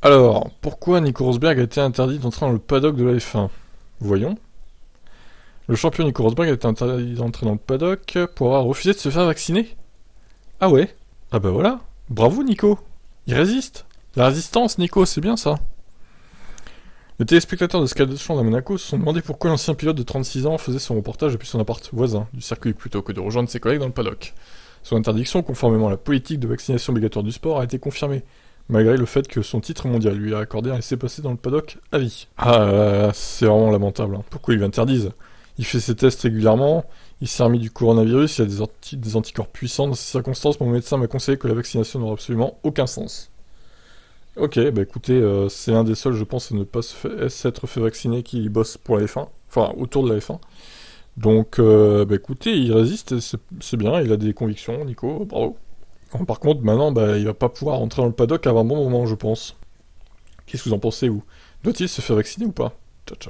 Alors, pourquoi Nico Rosberg a été interdit d'entrer dans le paddock de la F1 Voyons. Le champion Nico Rosberg a été interdit d'entrer dans le paddock pour avoir refusé de se faire vacciner Ah ouais Ah bah voilà Bravo Nico Il résiste La résistance Nico, c'est bien ça Les téléspectateurs de Sky de à Monaco se sont demandé pourquoi l'ancien pilote de 36 ans faisait son reportage depuis son appart voisin du circuit plutôt que de rejoindre ses collègues dans le paddock. Son interdiction, conformément à la politique de vaccination obligatoire du sport, a été confirmée malgré le fait que son titre mondial lui a accordé un essai passé dans le paddock à vie. Ah, c'est vraiment lamentable. Hein. Pourquoi ils lui Il fait ses tests régulièrement, il s'est remis du coronavirus, il a des, des anticorps puissants dans ces circonstances. Mon médecin m'a conseillé que la vaccination n'aura absolument aucun sens. Ok, bah écoutez, euh, c'est un des seuls, je pense, à ne pas s'être fait, vacciner qui bosse pour la F1, enfin autour de la F1. Donc, euh, bah écoutez, il résiste, c'est bien, il a des convictions, Nico, bravo. Par contre, maintenant, bah, il va pas pouvoir entrer dans le paddock avant un bon moment, je pense. Qu'est-ce que vous en pensez, vous Doit-il se faire vacciner ou pas Ciao, ciao.